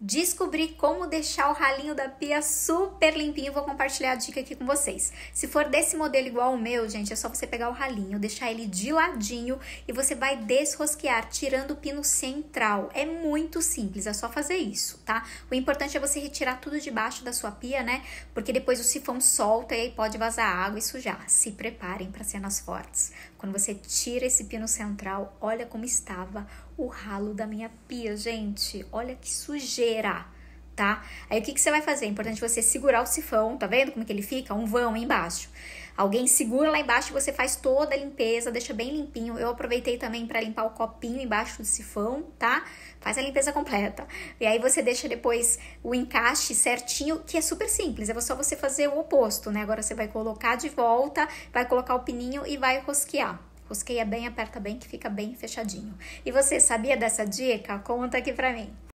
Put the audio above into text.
descobri como deixar o ralinho da pia super limpinho. Vou compartilhar a dica aqui com vocês. Se for desse modelo igual ao meu, gente, é só você pegar o ralinho, deixar ele de ladinho e você vai desrosquear, tirando o pino central. É muito simples, é só fazer isso, tá? O importante é você retirar tudo debaixo da sua pia, né? Porque depois o sifão solta e aí pode vazar água e sujar. Se preparem para cenas fortes. Quando você tira esse pino central, olha como estava o ralo da minha pia, gente. Olha que sujeira inteira, tá? Aí o que, que você vai fazer? É importante você segurar o sifão, tá vendo como que ele fica? Um vão embaixo. Alguém segura lá embaixo e você faz toda a limpeza, deixa bem limpinho. Eu aproveitei também para limpar o copinho embaixo do sifão, tá? Faz a limpeza completa. E aí você deixa depois o encaixe certinho, que é super simples, é só você fazer o oposto, né? Agora você vai colocar de volta, vai colocar o pininho e vai rosquear. Rosqueia bem, aperta bem, que fica bem fechadinho. E você sabia dessa dica? Conta aqui pra mim.